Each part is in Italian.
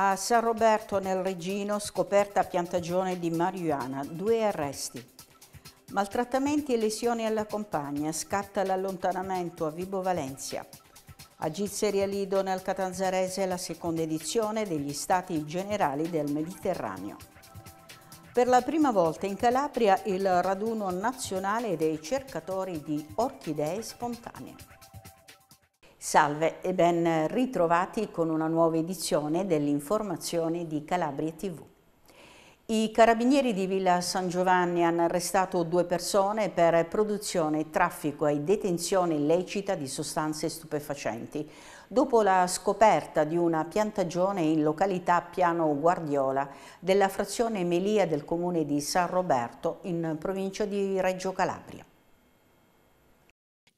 A San Roberto nel Regino, scoperta piantagione di marijuana, due arresti. Maltrattamenti e lesioni alla compagna, scatta l'allontanamento a Vibo Valencia. A Gizzeria Lido nel Catanzarese la seconda edizione degli Stati Generali del Mediterraneo. Per la prima volta in Calabria il raduno nazionale dei cercatori di orchidee spontanee. Salve e ben ritrovati con una nuova edizione dell'informazione di Calabria TV. I carabinieri di Villa San Giovanni hanno arrestato due persone per produzione, traffico e detenzione illecita di sostanze stupefacenti, dopo la scoperta di una piantagione in località Piano Guardiola della frazione Melia del comune di San Roberto in provincia di Reggio Calabria.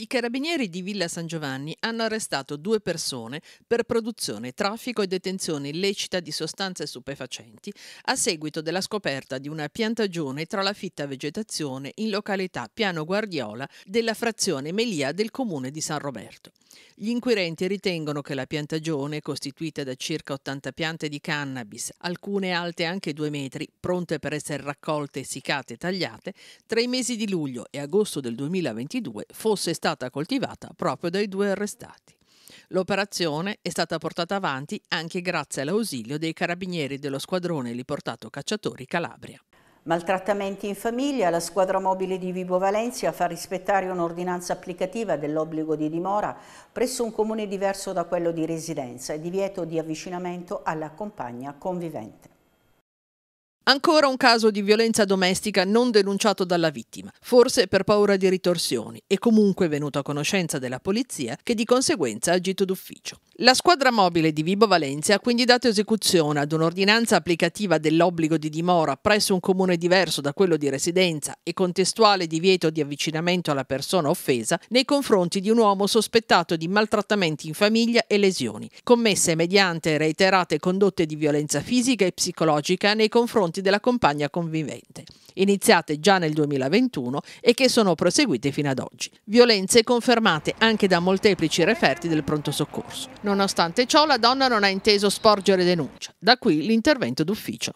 I carabinieri di Villa San Giovanni hanno arrestato due persone per produzione, traffico e detenzione illecita di sostanze stupefacenti a seguito della scoperta di una piantagione tra la fitta vegetazione in località Piano Guardiola della frazione Melia del comune di San Roberto. Gli inquirenti ritengono che la piantagione, costituita da circa 80 piante di cannabis, alcune alte anche due metri, pronte per essere raccolte, essiccate e tagliate, tra i mesi di luglio e agosto del 2022 fosse stata stata coltivata proprio dai due arrestati. L'operazione è stata portata avanti anche grazie all'ausilio dei carabinieri dello squadrone liportato cacciatori Calabria. Maltrattamenti in famiglia, la squadra mobile di Vibo Valencia fa rispettare un'ordinanza applicativa dell'obbligo di dimora presso un comune diverso da quello di residenza e divieto di avvicinamento alla compagna convivente. Ancora un caso di violenza domestica non denunciato dalla vittima, forse per paura di ritorsioni, e comunque venuto a conoscenza della polizia che di conseguenza ha agito d'ufficio. La squadra mobile di Vibo Valencia ha quindi dato esecuzione ad un'ordinanza applicativa dell'obbligo di dimora presso un comune diverso da quello di residenza e contestuale divieto di avvicinamento alla persona offesa nei confronti di un uomo sospettato di maltrattamenti in famiglia e lesioni, commesse mediante reiterate condotte di violenza fisica e psicologica nei confronti della compagna convivente, iniziate già nel 2021 e che sono proseguite fino ad oggi. Violenze confermate anche da molteplici referti del pronto soccorso Nonostante ciò la donna non ha inteso sporgere denuncia, da qui l'intervento d'ufficio.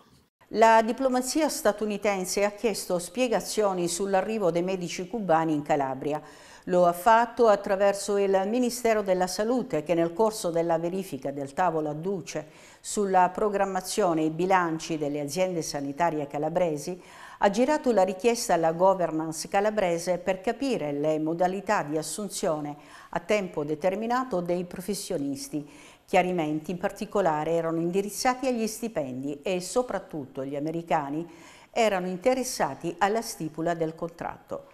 La diplomazia statunitense ha chiesto spiegazioni sull'arrivo dei medici cubani in Calabria. Lo ha fatto attraverso il Ministero della Salute che nel corso della verifica del tavolo adduce sulla programmazione e i bilanci delle aziende sanitarie calabresi, ha girato la richiesta alla governance calabrese per capire le modalità di assunzione a tempo determinato dei professionisti. Chiarimenti in particolare erano indirizzati agli stipendi e soprattutto gli americani erano interessati alla stipula del contratto.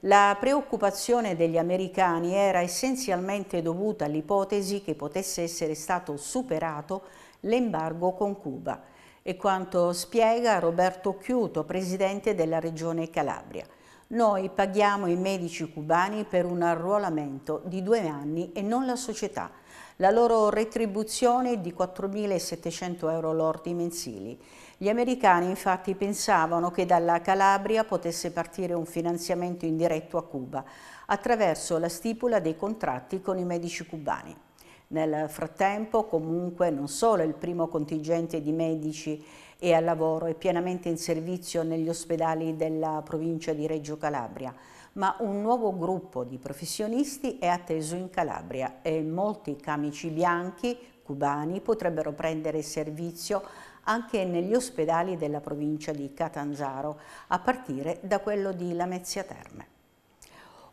La preoccupazione degli americani era essenzialmente dovuta all'ipotesi che potesse essere stato superato l'embargo con Cuba. E quanto spiega Roberto Chiuto, presidente della regione Calabria. Noi paghiamo i medici cubani per un arruolamento di due anni e non la società. La loro retribuzione è di 4.700 euro lordi mensili. Gli americani infatti pensavano che dalla Calabria potesse partire un finanziamento indiretto a Cuba attraverso la stipula dei contratti con i medici cubani. Nel frattempo comunque non solo il primo contingente di medici è al lavoro e pienamente in servizio negli ospedali della provincia di Reggio Calabria, ma un nuovo gruppo di professionisti è atteso in Calabria e molti camici bianchi cubani potrebbero prendere servizio anche negli ospedali della provincia di Catanzaro, a partire da quello di Lamezia Terme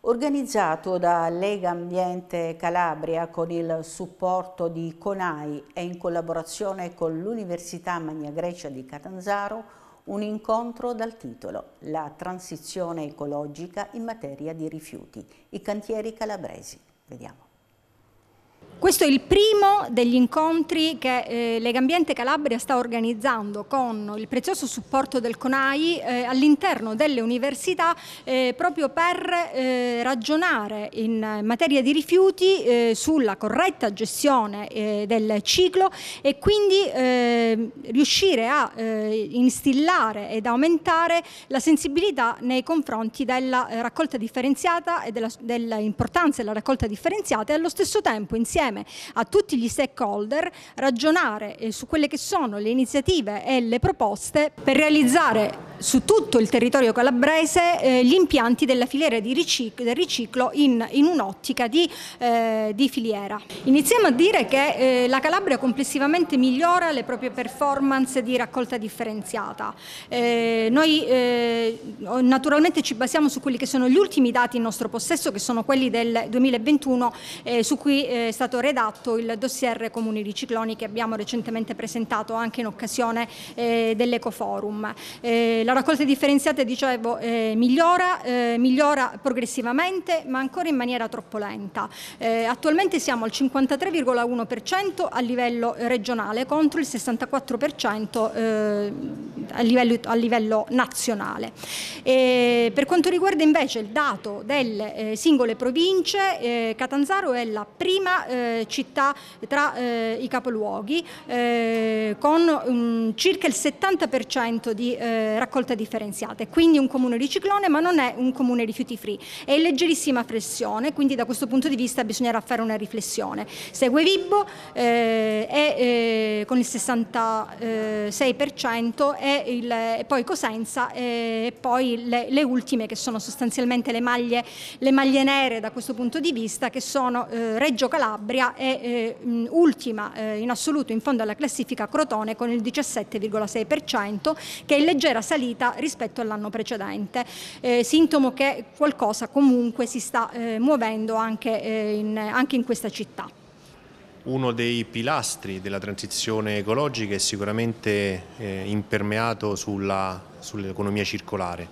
organizzato da Lega Ambiente Calabria con il supporto di CONAI e in collaborazione con l'Università Magna Grecia di Catanzaro un incontro dal titolo La transizione ecologica in materia di rifiuti, i cantieri calabresi. Vediamo. Questo è il primo degli incontri che eh, Legambiente Calabria sta organizzando con il prezioso supporto del CONAI eh, all'interno delle università eh, proprio per eh, ragionare in materia di rifiuti eh, sulla corretta gestione eh, del ciclo e quindi riuscire a instillare ed aumentare la sensibilità nei confronti della raccolta differenziata e dell'importanza della raccolta differenziata e allo stesso tempo insieme insieme a tutti gli stakeholder ragionare eh, su quelle che sono le iniziative e le proposte per realizzare su tutto il territorio calabrese eh, gli impianti della filiera di riciclo, del riciclo in, in un'ottica di, eh, di, filiera. Iniziamo a dire che eh, la Calabria complessivamente migliora le proprie performance di raccolta differenziata. Eh, noi eh, naturalmente ci basiamo su quelli che sono gli ultimi dati in nostro possesso che sono quelli del 2021 su cui è stato stato redatto il dossier Comuni di Cicloni che abbiamo recentemente presentato anche in occasione eh, dell'Ecoforum. Eh, la raccolta differenziata, dicevo, eh, migliora, eh, migliora, progressivamente ma ancora in maniera troppo lenta. Eh, attualmente siamo al 53,1% a livello regionale contro il 64% eh, a livello, a, livello, nazionale. per quanto riguarda invece il dato delle singole province, Catanzaro è la prima eh, città tra eh, i capoluoghi eh, con um, circa il 70% di eh, raccolta differenziata. quindi un comune riciclone ma non è un comune rifiuti free. È in leggerissima flessione, quindi da questo punto di vista bisognerà fare una riflessione. Segue Vibbo con il 66% e, poi Cosenza e poi le, le, ultime che sono sostanzialmente le maglie, le maglie nere da questo punto di vista che sono Reggio Calabria Calabria è eh, ultima eh, in assoluto in fondo alla classifica Crotone con il 17,6% che è in leggera salita rispetto all'anno precedente, eh, sintomo che qualcosa comunque si sta eh, muovendo anche eh, in, anche in questa città. Uno dei pilastri della transizione ecologica è sicuramente eh, impermeato sull'economia sull circolare,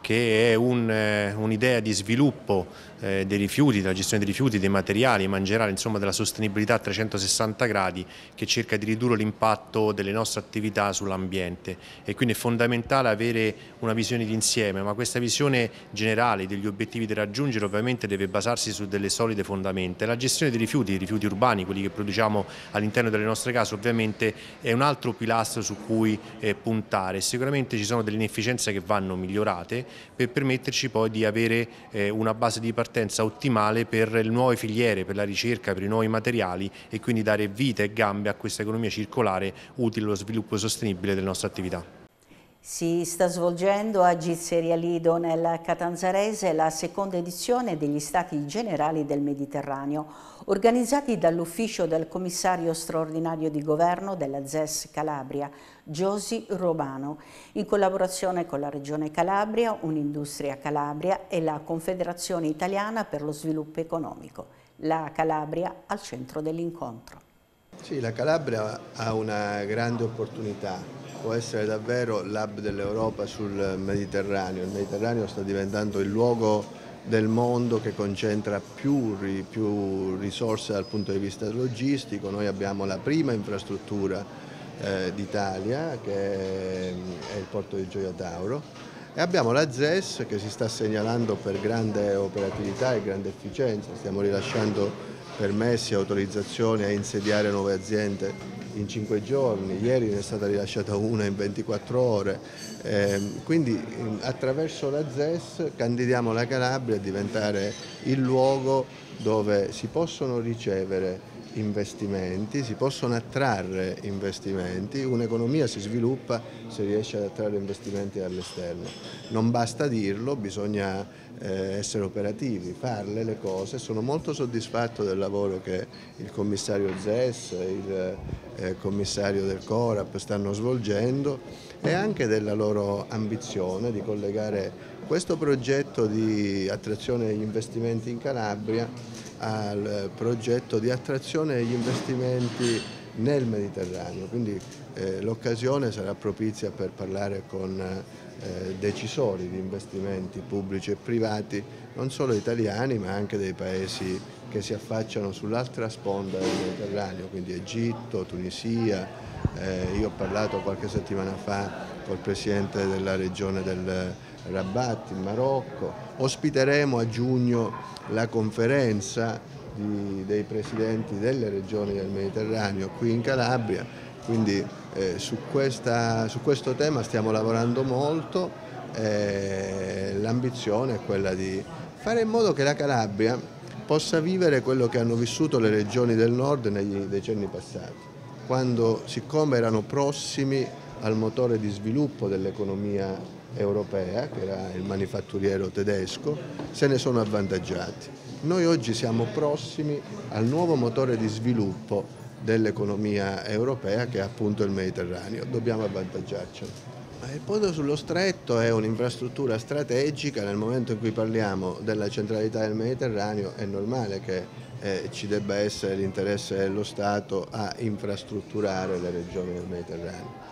che è un'idea un di sviluppo eh, dei rifiuti, della gestione dei rifiuti, dei materiali, ma in generale insomma, della sostenibilità a 360 gradi che cerca di ridurre l'impatto delle nostre attività sull'ambiente e quindi è fondamentale avere una visione d'insieme, ma questa visione generale degli obiettivi da raggiungere ovviamente deve basarsi su delle solide fondamenta. La gestione dei rifiuti, i rifiuti urbani, quelli che produciamo all'interno delle nostre case ovviamente è un altro pilastro su cui eh, puntare. Sicuramente ci sono delle inefficienze che vanno migliorate per permetterci poi di avere eh, una base di partenza partenza ottimale per le nuove filiere, per la ricerca, per i nuovi materiali e quindi dare vita e gambe a questa economia circolare utile allo sviluppo sostenibile delle nostre attività. Si sta svolgendo a Gizzeria Lido nel Catanzarese la seconda edizione degli Stati Generali del Mediterraneo, organizzati dall'ufficio del commissario straordinario di governo della ZES Calabria, Giosi Romano, in collaborazione con la Regione Calabria, Un'Industria Calabria e la Confederazione Italiana per lo Sviluppo Economico. La Calabria al centro dell'incontro. Sì, la Calabria ha una grande opportunità può essere davvero l'hub dell'Europa sul Mediterraneo. Il Mediterraneo sta diventando il luogo del mondo che concentra più, più risorse dal punto di vista logistico. Noi abbiamo la prima infrastruttura eh, d'Italia che è il porto di Gioia Tauro e abbiamo la ZES che si sta segnalando per grande operatività e grande efficienza. Stiamo rilasciando permessi e autorizzazioni a insediare nuove aziende in 5 giorni, ieri ne è stata rilasciata una in 24 ore, eh, quindi ehm, attraverso la ZES candidiamo la Calabria a diventare il luogo dove si possono ricevere investimenti, si possono attrarre investimenti, un'economia si sviluppa se riesce ad attrarre investimenti dall'esterno. Non basta dirlo, bisogna eh, essere operativi, farle le cose. Sono molto soddisfatto del lavoro che il commissario ZES, il eh, commissario del CORAP stanno svolgendo e anche della loro ambizione di collegare questo progetto di attrazione degli investimenti in Calabria al eh, progetto di attrazione degli investimenti nel Mediterraneo, quindi eh, l'occasione sarà propizia per parlare con eh, decisori di investimenti pubblici e privati, non solo italiani ma anche dei paesi che si affacciano sull'altra sponda del Mediterraneo, quindi Egitto, Tunisia. Eh, io ho parlato qualche settimana fa col presidente della regione del Rabat in Marocco. Ospiteremo a giugno la conferenza di, dei presidenti delle regioni del Mediterraneo qui in Calabria quindi eh, su, questa, su, questo tema stiamo lavorando molto, eh, l'ambizione è quella di fare in modo che la Calabria possa vivere quello che hanno vissuto le regioni del nord negli decenni passati, quando siccome erano prossimi al motore di sviluppo dell'economia europea, che era il manifatturiero tedesco, se ne sono avvantaggiati. Noi oggi siamo prossimi al nuovo motore di sviluppo dell'economia europea che è appunto il Mediterraneo, dobbiamo avvantaggiarcelo. Il ponte sullo stretto è un'infrastruttura strategica, nel momento in cui parliamo della centralità del Mediterraneo è normale che eh, ci debba essere l'interesse dello Stato a infrastrutturare le regioni del Mediterraneo.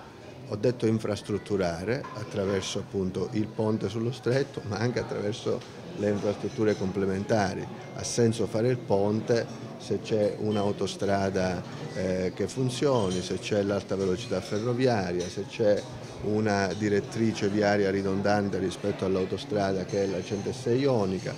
Ho detto infrastrutturare attraverso appunto il ponte sullo stretto, ma anche attraverso le infrastrutture complementari. Ha senso fare il ponte se c'è un'autostrada eh, che funzioni, se c'è l'alta velocità ferroviaria, se c'è una direttrice viaria ridondante rispetto all'autostrada che è la 106 Ionica.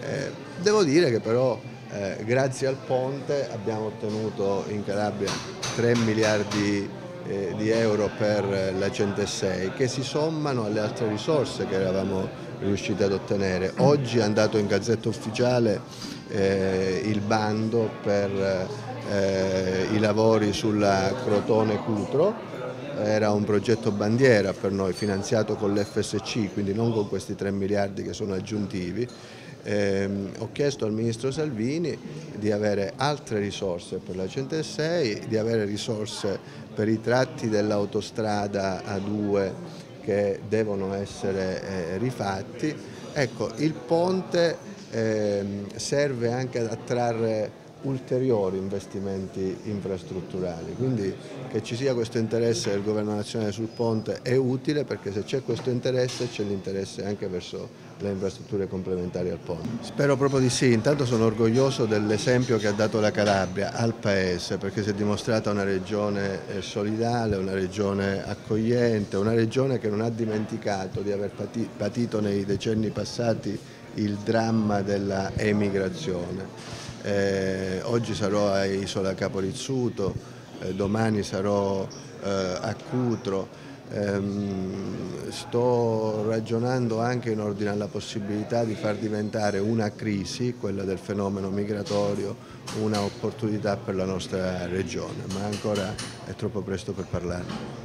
Eh, devo dire che però eh, grazie al ponte abbiamo ottenuto in Calabria 3 miliardi eh, di euro per la 106 che si sommano alle altre risorse che eravamo riusciti ad ottenere. Oggi è andato in gazzetta ufficiale eh, il bando per eh, i lavori sulla Crotone Cutro, era un progetto bandiera per noi finanziato con l'FSC, quindi non con questi 3 miliardi che sono aggiuntivi. Eh, ho chiesto al Ministro Salvini di avere altre risorse per la 106, di avere risorse per i tratti dell'autostrada A2 che devono essere eh, rifatti. Ecco, il ponte ehm, serve anche ad attrarre ulteriori investimenti infrastrutturali, quindi che ci sia questo interesse del governo nazionale sul ponte è utile perché se c'è questo interesse c'è l'interesse anche verso le infrastrutture complementari al ponte. Spero proprio di sì, intanto sono orgoglioso dell'esempio che ha dato la Calabria al Paese perché si è dimostrata una regione eh, solidale, una regione accogliente, una regione che non ha dimenticato di aver patito nei decenni passati il dramma della emigrazione. Eh, oggi sarò a Isola Caporizzuto, eh, domani sarò eh, a Cutro ehm, sto ragionando anche in ordine alla possibilità di far diventare una crisi, quella del fenomeno migratorio, una opportunità per la nostra regione, ma ancora è troppo presto per parlarne.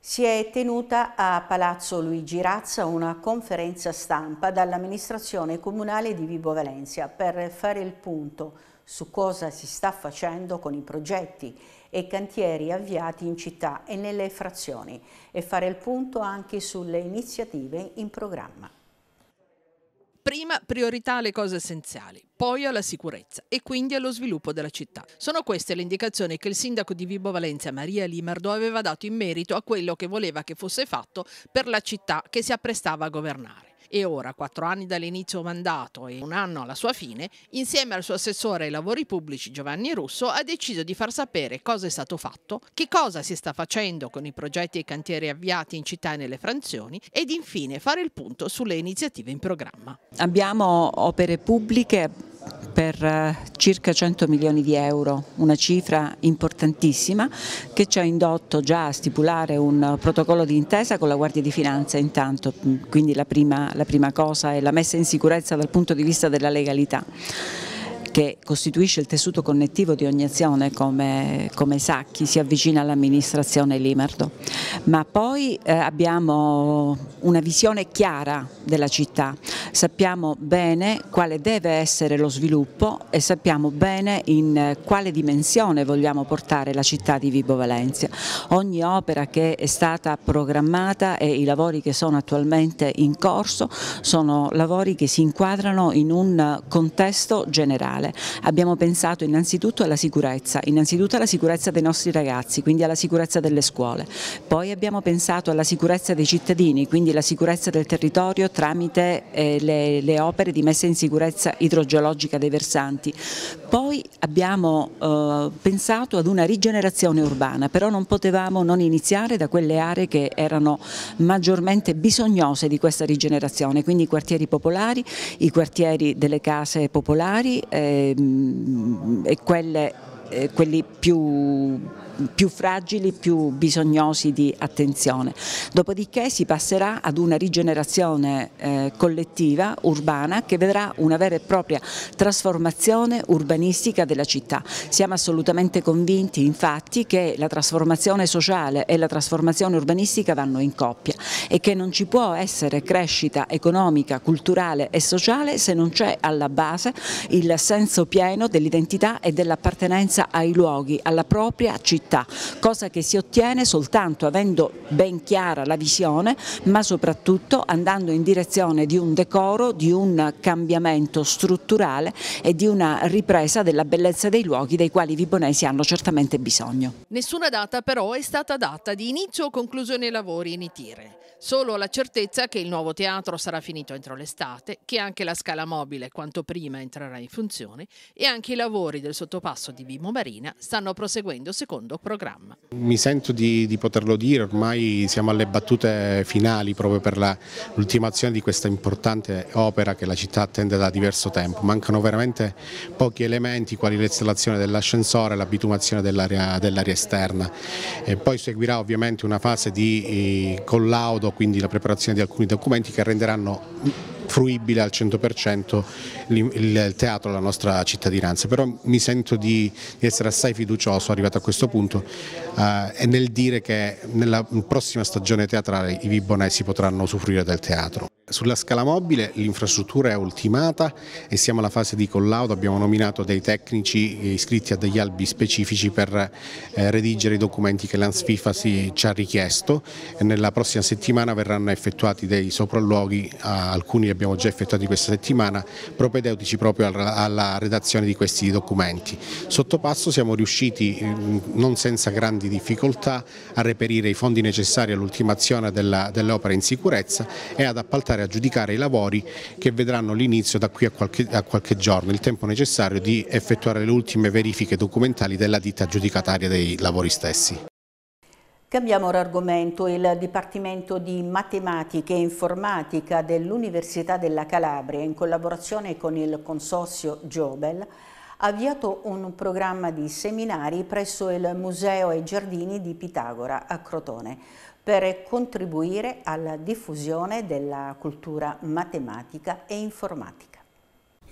Si è tenuta a Palazzo Luigi Razza una conferenza stampa dall'amministrazione comunale di Vibo Valencia per fare il punto su cosa si sta facendo con i progetti e cantieri avviati in città e nelle frazioni e fare il punto anche sulle iniziative in programma. Prima priorità alle cose essenziali, poi alla sicurezza e quindi allo sviluppo della città. Sono queste le indicazioni che il sindaco di Vibo Valencia Maria Limardo aveva dato in merito a quello che voleva che fosse fatto per la città che si apprestava a governare e ora, quattro anni dall'inizio mandato e un anno alla sua fine, insieme al suo assessore ai lavori pubblici Giovanni Russo ha deciso di far sapere cosa è stato fatto, che cosa si sta facendo con i progetti e i cantieri avviati in città e nelle franzioni ed infine fare il punto sulle iniziative in programma. Abbiamo opere pubbliche per eh, circa 100 milioni di euro, una cifra importantissima che ci ha indotto già a stipulare un protocollo di intesa con la Guardia di Finanza intanto, quindi la prima, la prima cosa è la messa in sicurezza dal punto di vista della legalità che costituisce il tessuto connettivo di ogni azione come, come Sacchi, si avvicina all'amministrazione Limardo, Ma poi eh, abbiamo una visione chiara della città, sappiamo bene quale deve essere lo sviluppo e sappiamo bene in quale dimensione vogliamo portare la città di Vibo Valencia. Ogni opera che è stata programmata e i lavori che sono attualmente in corso sono lavori che si inquadrano in un contesto generale scuole. Abbiamo pensato innanzitutto alla sicurezza, innanzitutto alla sicurezza dei nostri ragazzi, quindi alla sicurezza delle scuole. Poi abbiamo pensato alla sicurezza dei cittadini, quindi la sicurezza del territorio tramite eh, le, le, opere di messa in sicurezza idrogeologica dei versanti. Poi abbiamo eh, pensato ad una rigenerazione urbana, però non potevamo non iniziare da quelle aree che erano maggiormente bisognose di questa rigenerazione, quindi i quartieri popolari, i quartieri delle case popolari, eh, Ehm, e quelle, eh, quelli più più fragili, più bisognosi di attenzione. Dopodiché si passerà ad una rigenerazione eh, collettiva, urbana, che vedrà una vera e propria trasformazione urbanistica della città. Siamo assolutamente convinti infatti che la trasformazione sociale e la trasformazione urbanistica vanno in coppia e che non ci può essere crescita economica, culturale e sociale se non c'è alla base il senso pieno dell'identità e dell'appartenenza ai luoghi, alla propria città città, cosa che si ottiene soltanto avendo ben chiara la visione ma soprattutto andando in direzione di un decoro, di un cambiamento strutturale e di una ripresa della bellezza dei luoghi dei quali i vibonesi hanno certamente bisogno. Nessuna data però è stata data di inizio o conclusione dei lavori in Itire, solo la certezza che il nuovo teatro sarà finito entro l'estate, che anche la scala mobile quanto prima entrerà in funzione e anche i lavori del sottopasso di Vimo Marina stanno proseguendo secondo programma. Mi sento di, di poterlo dire, ormai siamo alle battute finali proprio per l'ultimazione di questa importante opera che la città attende da diverso tempo. Mancano veramente pochi elementi quali l'installazione dell'ascensore, la bitumazione dell'area dell esterna. E poi seguirà ovviamente una fase di eh, collaudo, quindi la preparazione di alcuni documenti che renderanno fruibile al 100% il teatro alla nostra cittadinanza, però mi sento di, essere assai fiducioso arrivato a questo punto eh, e nel dire che nella prossima stagione teatrale i Vibonesi potranno usufruire del teatro. Sulla scala mobile l'infrastruttura è ultimata e siamo alla fase di collaudo, abbiamo nominato dei tecnici iscritti a degli albi specifici per eh, redigere i documenti che l'ANSFIFA ci ha richiesto e nella prossima settimana verranno effettuati dei sopralluoghi, alcuni li abbiamo già effettuati questa settimana, propedeutici proprio alla redazione di questi documenti. Sotto passo siamo riusciti mm, non senza grandi difficoltà a reperire i fondi necessari all'ultimazione dell'opera in sicurezza e ad appaltare andare a giudicare i lavori che vedranno l'inizio da qui a qualche, a qualche, giorno, il tempo necessario di effettuare le ultime verifiche documentali della ditta giudicataria dei lavori stessi. Cambiamo ora argomento. Il Dipartimento di Matematica e Informatica dell'Università della Calabria, in collaborazione con il consorzio Giobel, ha avviato un programma di seminari presso il Museo e Giardini di Pitagora a Crotone per contribuire alla diffusione della cultura matematica e informatica.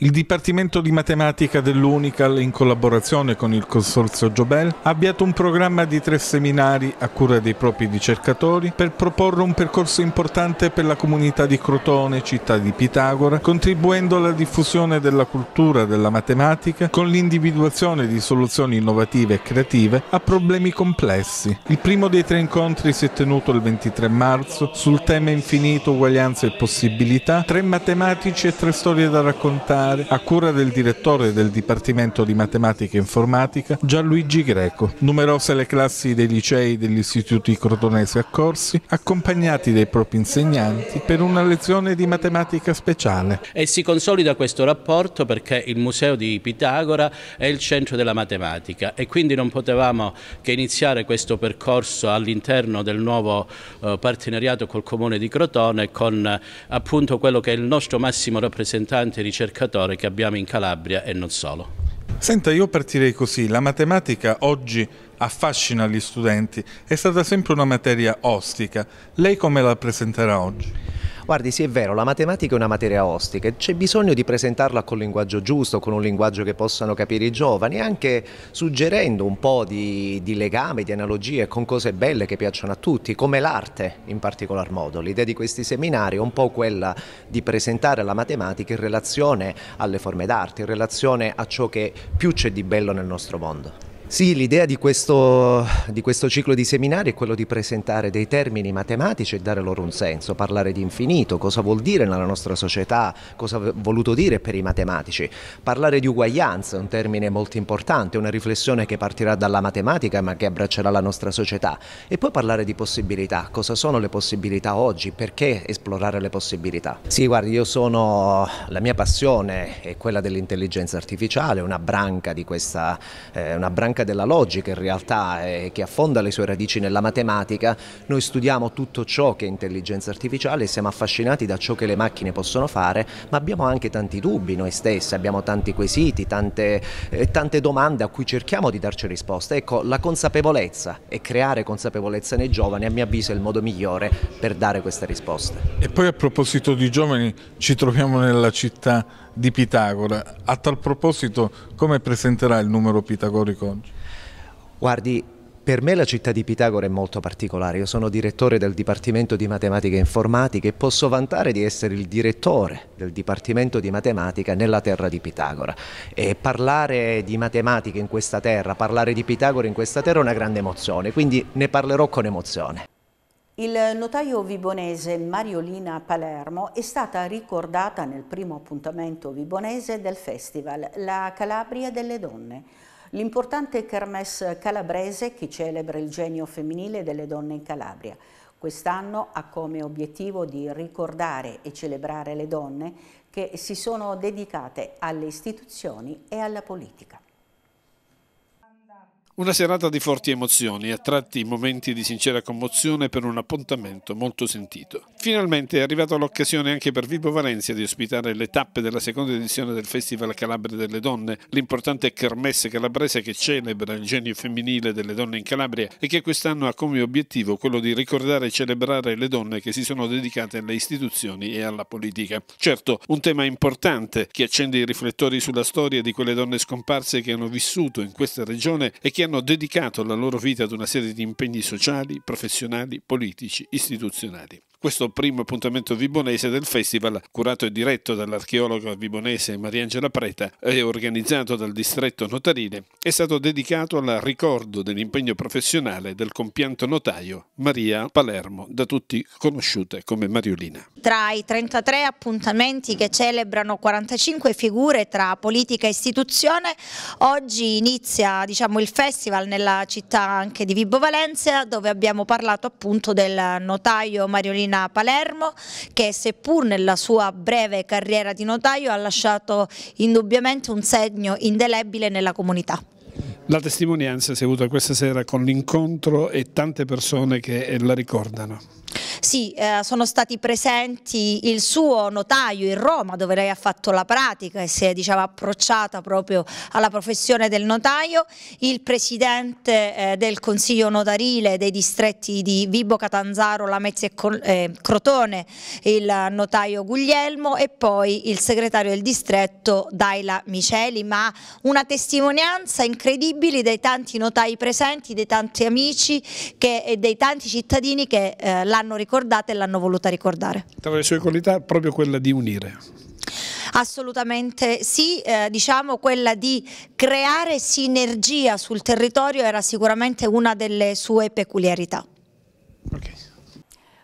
Il Dipartimento di Matematica dell'Unical, in collaborazione con il Consorzio Giobel, ha avviato un programma di tre seminari a cura dei propri ricercatori per proporre un percorso importante per la comunità di Crotone, città di Pitagora, contribuendo alla diffusione della cultura della matematica con l'individuazione di soluzioni innovative e creative a problemi complessi. Il primo dei tre incontri si è tenuto il 23 marzo sul tema infinito, uguaglianza e possibilità, tre matematici e tre storie da raccontare Nucleare a cura del direttore del Dipartimento di Matematica e Informatica Gianluigi Greco. Numerose le classi dei licei degli istituti crotonesi accorsi, accompagnati dai propri insegnanti per una lezione di matematica speciale. E si consolida questo rapporto perché il Museo di Pitagora è il centro della matematica e quindi non potevamo che iniziare questo percorso all'interno del nuovo eh, partenariato col Comune di Crotone con eh, appunto quello che è il nostro massimo rappresentante ricercatore settore che abbiamo in Calabria e non solo. Senta, io partirei così, la matematica oggi affascina gli studenti, è stata sempre una materia ostica, lei come la presenterà oggi? Guardi, sì è vero, la matematica è una materia ostica, c'è bisogno di presentarla col linguaggio giusto, con un linguaggio che possano capire i giovani, anche suggerendo un po' di, di legame, di analogie con cose belle che piacciono a tutti, come l'arte in particolar modo. L'idea di questi seminari è un po' quella di presentare la matematica in relazione alle forme d'arte, in relazione a ciò che più c'è di bello nel nostro mondo. Sì, l'idea di questo, di questo, ciclo di seminari è quello di presentare dei termini matematici e dare loro un senso, parlare di infinito, cosa vuol dire nella nostra società, cosa ha voluto dire per i matematici. Parlare di uguaglianza è un termine molto importante, una riflessione che partirà dalla matematica ma che abbraccerà la nostra società. E poi parlare di possibilità, cosa sono le possibilità oggi, perché esplorare le possibilità. Sì, guardi, io sono, la mia passione è quella dell'intelligenza artificiale, una branca di questa, eh, una branca anche della logica in realtà eh, che affonda le sue radici nella matematica, noi studiamo tutto ciò che è intelligenza artificiale e siamo affascinati da ciò che le macchine possono fare, ma abbiamo anche tanti dubbi noi stessi, abbiamo tanti quesiti, tante, eh, tante domande a cui cerchiamo di darci risposte. Ecco, la consapevolezza e creare consapevolezza nei giovani a mio avviso è il modo migliore per dare queste risposte. E poi a proposito di giovani ci troviamo nella città di Pitagora. A tal proposito, come presenterà il numero pitagorico oggi? Guardi, per me la città di Pitagora è molto particolare, io sono direttore del Dipartimento di Matematica e Informatica e posso vantare di essere il direttore del Dipartimento di Matematica nella terra di Pitagora. E parlare di matematica in questa terra, parlare di Pitagora in questa terra è una grande emozione, quindi ne parlerò con emozione. Il notaio vibonese Mariolina Palermo è stata ricordata nel primo appuntamento vibonese del festival La Calabria delle Donne, l'importante kermesse calabrese che celebra il genio femminile delle donne in Calabria. Quest'anno ha come obiettivo di ricordare e celebrare le donne che si sono dedicate alle istituzioni e alla politica. Una serata di forti emozioni, a tratti momenti di sincera commozione per un appuntamento molto sentito. Finalmente è arrivata l'occasione anche per Vibo Valencia di ospitare le tappe della seconda edizione del Festival Calabria delle Donne, l'importante kermesse calabrese che celebra il genio femminile delle donne in Calabria e che quest'anno ha come obiettivo quello di ricordare e celebrare le donne che si sono dedicate alle istituzioni e alla politica. Certo, un tema importante che accende i riflettori sulla storia di quelle donne scomparse che hanno vissuto in questa regione e che hanno dedicato la loro vita ad una serie di impegni sociali, professionali, politici, istituzionali questo primo appuntamento vibonese del festival, curato e diretto dall'archeologa vibonese Mariangela Preta e organizzato dal distretto notarile, è stato dedicato al ricordo dell'impegno professionale del compianto notaio Maria Palermo, da tutti conosciute come Mariolina. Tra i 33 appuntamenti che celebrano 45 figure tra politica e istituzione, oggi inizia diciamo, il festival nella città anche di Vibo Valencia, dove abbiamo parlato appunto del notaio Mariolina Regina Palermo che seppur nella sua breve carriera di notaio ha lasciato indubbiamente un segno indelebile nella comunità. La testimonianza si è avuta questa sera con l'incontro e tante persone che la ricordano. Sì, eh, sono stati presenti il suo notaio in Roma dove lei ha fatto la pratica e si è diciamo, approcciata proprio alla professione del notaio, il presidente eh, del Consiglio notarile dei distretti di Vibo Catanzaro, Lamezia e eh, Crotone, il notaio Guglielmo e poi il segretario del distretto Daila Miceli, ma una testimonianza incredibile dei tanti notai presenti, dei tanti amici che, e dei tanti cittadini che eh, l'hanno ricordato ricordata e l'hanno voluta ricordare. Tra le sue qualità proprio quella di unire. Assolutamente sì, eh, diciamo quella di creare sinergia sul territorio era sicuramente una delle sue peculiarità. Okay.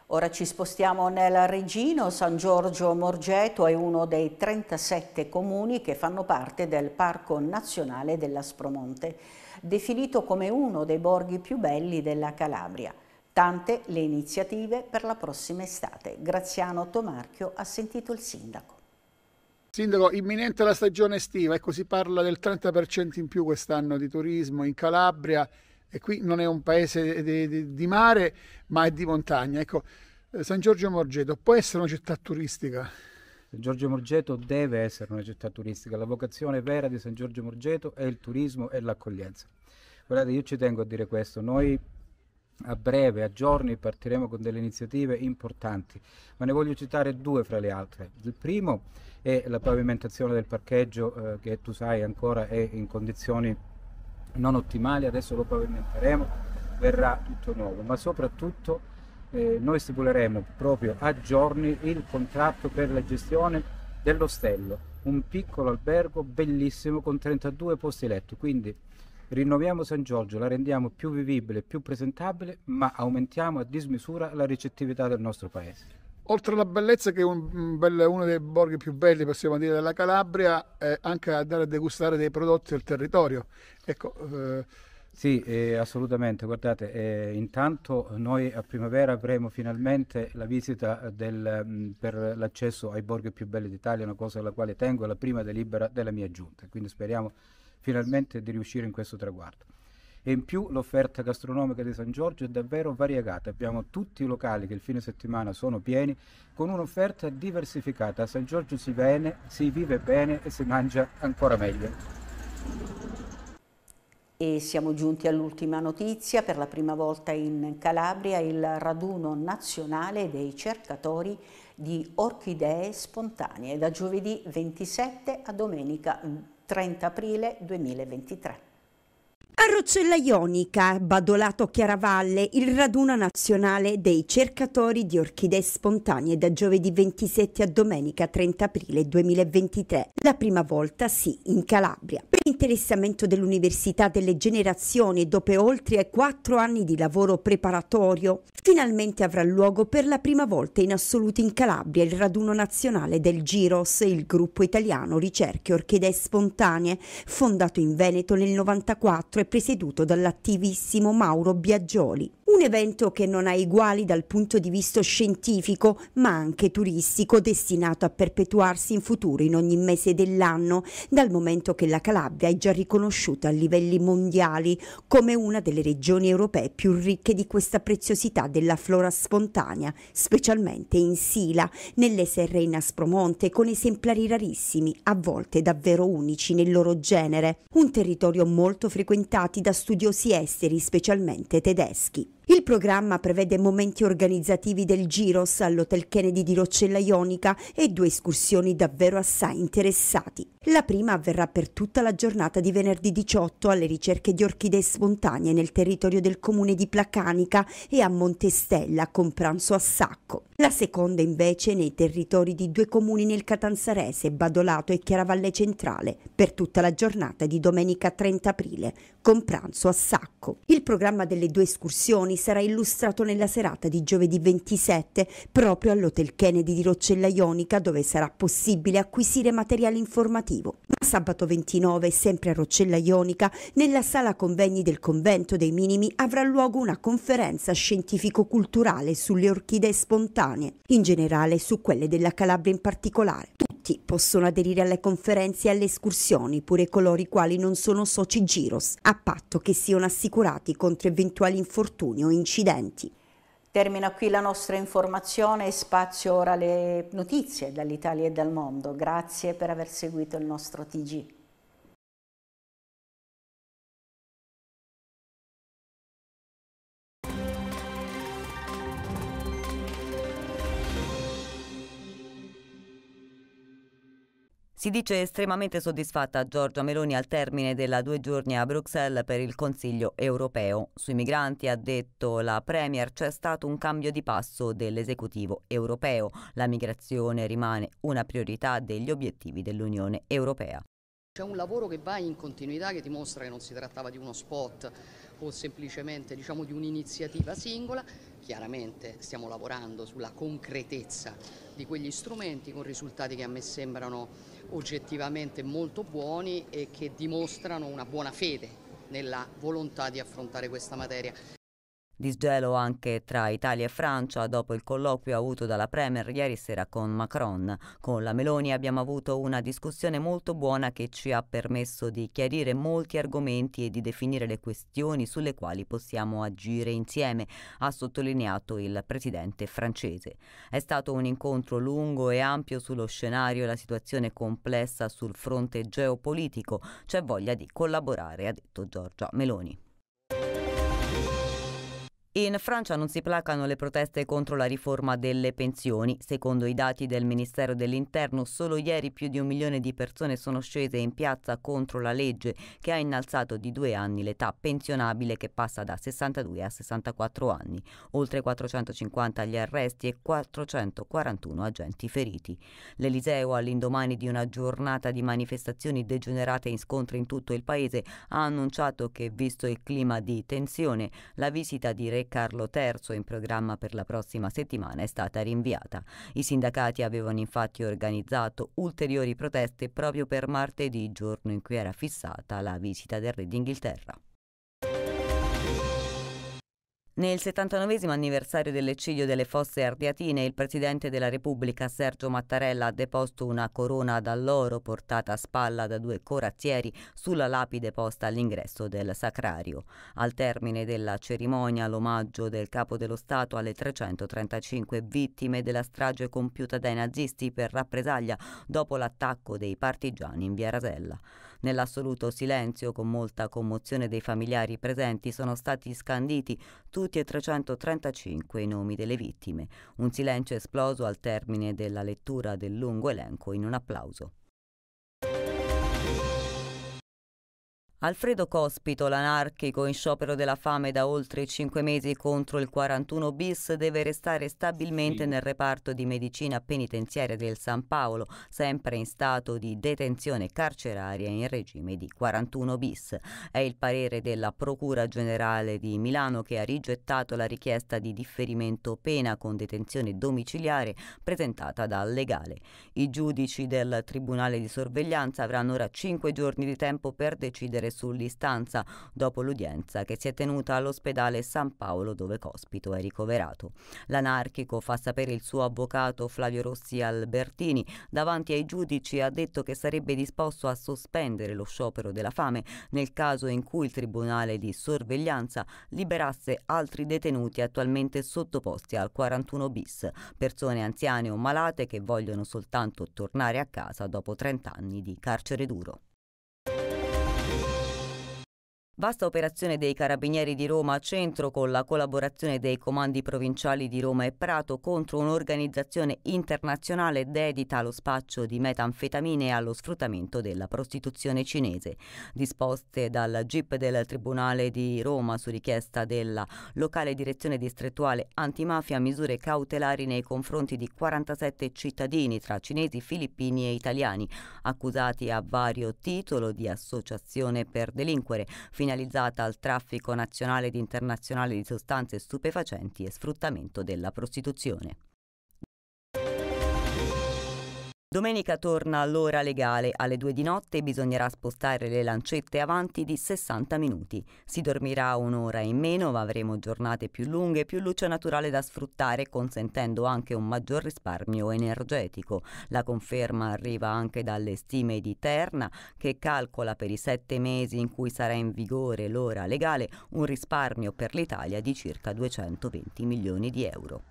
Ora ci spostiamo nel Regino, San Giorgio Morgeto è uno dei 37 comuni che fanno parte del Parco Nazionale dell'Aspromonte, definito come uno dei borghi più belli della Calabria. Tante le iniziative per la prossima estate. Graziano Tomarchio ha sentito il sindaco. Sindaco, imminente la stagione estiva, ecco si parla del 30% in più quest'anno di turismo in Calabria e qui non è un paese di, di, di mare ma è di montagna. Ecco, eh, San Giorgio Morgeto può essere una città turistica? San Giorgio Morgeto deve essere una città turistica, la vocazione vera di San Giorgio Morgeto è il turismo e l'accoglienza. Guardate, io ci tengo a dire questo, noi a breve, a giorni, partiremo con delle iniziative importanti, ma ne voglio citare due fra le altre. Il primo è la pavimentazione del parcheggio eh, che tu sai ancora è in condizioni non ottimali, adesso lo pavimenteremo, verrà tutto nuovo, ma soprattutto eh, noi stipuleremo proprio a giorni il contratto per la gestione dell'ostello, un piccolo albergo bellissimo con 32 posti letto, quindi Rinnoviamo San Giorgio, la rendiamo più vivibile, più presentabile, ma aumentiamo a dismisura la ricettività del nostro paese. Oltre alla bellezza, che è un bel, uno dei borghi più belli, possiamo dire, della Calabria, è anche andare a degustare dei prodotti del territorio. Ecco, eh... Sì, eh, assolutamente. Guardate, eh, intanto noi a primavera avremo finalmente la visita del, mh, mm, per l'accesso ai borghi più belli d'Italia, una cosa alla quale tengo, la prima delibera della mia giunta. Quindi speriamo finalmente di riuscire in questo traguardo. E in più l'offerta gastronomica di San Giorgio è davvero variegata, abbiamo tutti i locali che il fine settimana sono pieni, con un'offerta diversificata. A San Giorgio si, bene, si vive bene e si mangia ancora meglio. E siamo giunti all'ultima notizia, per la prima volta in Calabria il raduno nazionale dei cercatori di orchidee spontanee da giovedì 27 a domenica 30 aprile 2023. A Roccella Ionica, Badolato Chiaravalle, il raduno nazionale dei cercatori di orchidee spontanee da giovedì 27 a domenica 30 aprile 2023. La prima volta sì, in Calabria. Per l'interessamento dell'Università delle Generazioni, dopo oltre quattro anni di lavoro preparatorio, finalmente avrà luogo per la prima volta in assoluto in Calabria il raduno nazionale del Giros, il gruppo italiano Ricerche Orchidee Spontanee, fondato in Veneto nel 1994 sempre presieduto dall'attivissimo Mauro Biaggioli. Un evento che non ha uguali dal punto di vista scientifico, ma anche turistico, destinato a perpetuarsi in futuro in ogni mese dell'anno, dal momento che la Calabria è già riconosciuta a livelli mondiali come una delle regioni europee più ricche di questa preziosità della flora spontanea, specialmente in Sila, nelle serre in Aspromonte, con esemplari rarissimi, a volte davvero unici nel loro genere. Un territorio molto frequentato da studiosi esteri, specialmente tedeschi. Il programma prevede momenti organizzativi del Giros all'Hotel Kennedy di Roccella Ionica e due escursioni davvero assai interessati. La prima avverrà per tutta la giornata di venerdì 18 alle ricerche di orchidee spontanee nel territorio del comune di Placanica e a Montestella con pranzo a sacco. La seconda invece nei territori di due comuni nel Catanzarese, Badolato e Chiaravalle Centrale, per tutta la giornata di domenica 30 aprile, con pranzo a sacco. Il programma delle due escursioni Meloni sarà illustrato nella serata di giovedì 27 proprio all'Hotel Kennedy di Roccella Ionica dove sarà possibile acquisire materiale informativo. Ma sabato 29, sempre a Roccella Ionica, nella sala convegni del Convento dei Minimi avrà luogo una conferenza scientifico-culturale sulle orchidee spontanee, in generale su quelle della Calabria in particolare. Tutti possono aderire alle conferenze e alle escursioni, pure coloro i quali non sono soci Giros, a patto che siano assicurati contro eventuali infortuni o incidenti. Termina qui la nostra informazione e spazio ora alle notizie dall'Italia e dal mondo. Grazie per aver seguito il nostro TG. Si dice estremamente soddisfatta Giorgia Meloni al termine della due giorni a Bruxelles per il Consiglio europeo. Sui migranti, ha detto la Premier, c'è stato un cambio di passo dell'esecutivo europeo. La migrazione rimane una priorità degli obiettivi dell'Unione europea. C'è un lavoro che va in continuità che dimostra che non si trattava di uno spot o semplicemente diciamo, di un'iniziativa singola, chiaramente stiamo lavorando sulla concretezza di quegli strumenti con risultati che a me sembrano oggettivamente molto buoni e che dimostrano una buona fede nella volontà di affrontare questa materia. Disgelo anche tra Italia e Francia dopo il colloquio avuto dalla Premier ieri sera con Macron. Con la Meloni abbiamo avuto una discussione molto buona che ci ha permesso di chiarire molti argomenti e di definire le questioni sulle quali possiamo agire insieme, ha sottolineato il presidente francese. È stato un incontro lungo e ampio sullo scenario e la situazione complessa sul fronte geopolitico. C'è voglia di collaborare, ha detto Giorgia Meloni. In Francia non si placano le proteste contro la riforma delle pensioni. Secondo i dati del Ministero dell'Interno, solo ieri più di un milione di persone sono scese in piazza contro la legge che ha innalzato di due anni l'età pensionabile che passa da 62 a 64 anni. Oltre 450 gli arresti e 441 agenti feriti. L'Eliseo, all'indomani di una giornata di manifestazioni degenerate in scontri in tutto il paese, ha annunciato che, visto il clima di tensione, la visita di Re Carlo III in programma per la prossima settimana è stata rinviata. I sindacati avevano infatti organizzato ulteriori proteste proprio per martedì, giorno in cui era fissata la visita del re d'Inghilterra. Nel 79 anniversario dell'eccidio delle fosse ardiatine, il Presidente della Repubblica Sergio Mattarella ha deposto una corona d'alloro portata a spalla da due corazzieri sulla lapide posta all'ingresso del sacrario. Al termine della cerimonia, l'omaggio del Capo dello Stato alle 335 vittime della strage compiuta dai nazisti per rappresaglia dopo l'attacco dei partigiani in via Rasella. Nell'assoluto silenzio, con molta commozione dei familiari presenti, sono stati scanditi tutti e 335 i nomi delle vittime. Un silenzio esploso al termine della lettura del lungo elenco in un applauso. Alfredo Cospito, l'anarchico in sciopero della fame da oltre cinque mesi contro il 41 bis, deve restare stabilmente nel reparto di medicina penitenziaria del San Paolo, sempre in stato di detenzione carceraria in regime di 41 bis. È il parere della Procura Generale di Milano che ha rigettato la richiesta di differimento pena con detenzione domiciliare presentata dal legale. I giudici del Tribunale di sorveglianza avranno ora cinque giorni di tempo per decidere sull'istanza dopo l'udienza che si è tenuta all'ospedale San Paolo dove Cospito è ricoverato. L'anarchico fa sapere il suo avvocato Flavio Rossi Albertini davanti ai giudici ha detto che sarebbe disposto a sospendere lo sciopero della fame nel caso in cui il Tribunale di sorveglianza liberasse altri detenuti attualmente sottoposti al 41 bis, persone anziane o malate che vogliono soltanto tornare a casa dopo 30 anni di carcere duro. Vasta operazione dei Carabinieri di Roma Centro con la collaborazione dei comandi provinciali di Roma e Prato contro un'organizzazione internazionale dedita allo spaccio di metanfetamine e allo sfruttamento della prostituzione cinese. Disposte dal GIP del Tribunale di Roma su richiesta della locale direzione distrettuale antimafia misure cautelari nei confronti di 47 cittadini tra cinesi, filippini e italiani accusati a vario titolo di associazione per delinquere, finalizzata al traffico nazionale ed internazionale di sostanze stupefacenti e sfruttamento della prostituzione. Domenica torna l'ora legale, alle due di notte bisognerà spostare le lancette avanti di 60 minuti. Si dormirà un'ora in meno, ma avremo giornate più lunghe e più luce naturale da sfruttare, consentendo anche un maggior risparmio energetico. La conferma arriva anche dalle stime di Terna, che calcola per i sette mesi in cui sarà in vigore l'ora legale un risparmio per l'Italia di circa 220 milioni di euro.